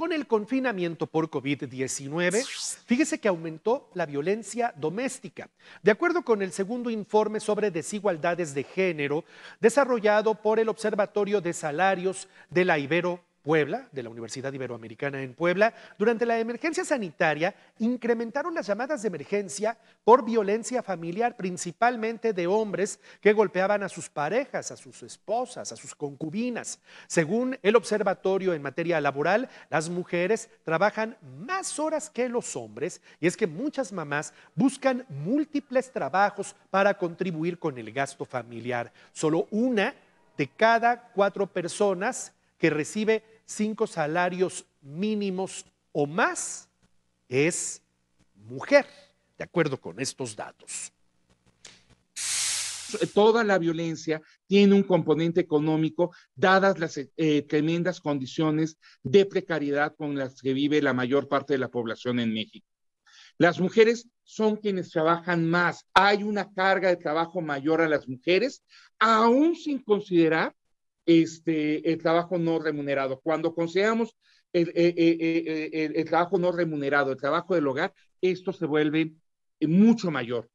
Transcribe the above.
Con el confinamiento por COVID-19, fíjese que aumentó la violencia doméstica. De acuerdo con el segundo informe sobre desigualdades de género desarrollado por el Observatorio de Salarios de la Ibero Puebla, de la Universidad Iberoamericana en Puebla, durante la emergencia sanitaria incrementaron las llamadas de emergencia por violencia familiar, principalmente de hombres que golpeaban a sus parejas, a sus esposas, a sus concubinas. Según el observatorio en materia laboral, las mujeres trabajan más horas que los hombres y es que muchas mamás buscan múltiples trabajos para contribuir con el gasto familiar. Solo una de cada cuatro personas que recibe cinco salarios mínimos o más es mujer, de acuerdo con estos datos. Eh, toda la violencia tiene un componente económico, dadas las eh, eh, tremendas condiciones de precariedad con las que vive la mayor parte de la población en México. Las mujeres son quienes trabajan más. Hay una carga de trabajo mayor a las mujeres, aún sin considerar este, el trabajo no remunerado. Cuando consideramos eh, eh, eh, el, el, trabajo no remunerado, el trabajo del hogar, esto se vuelve mucho mayor.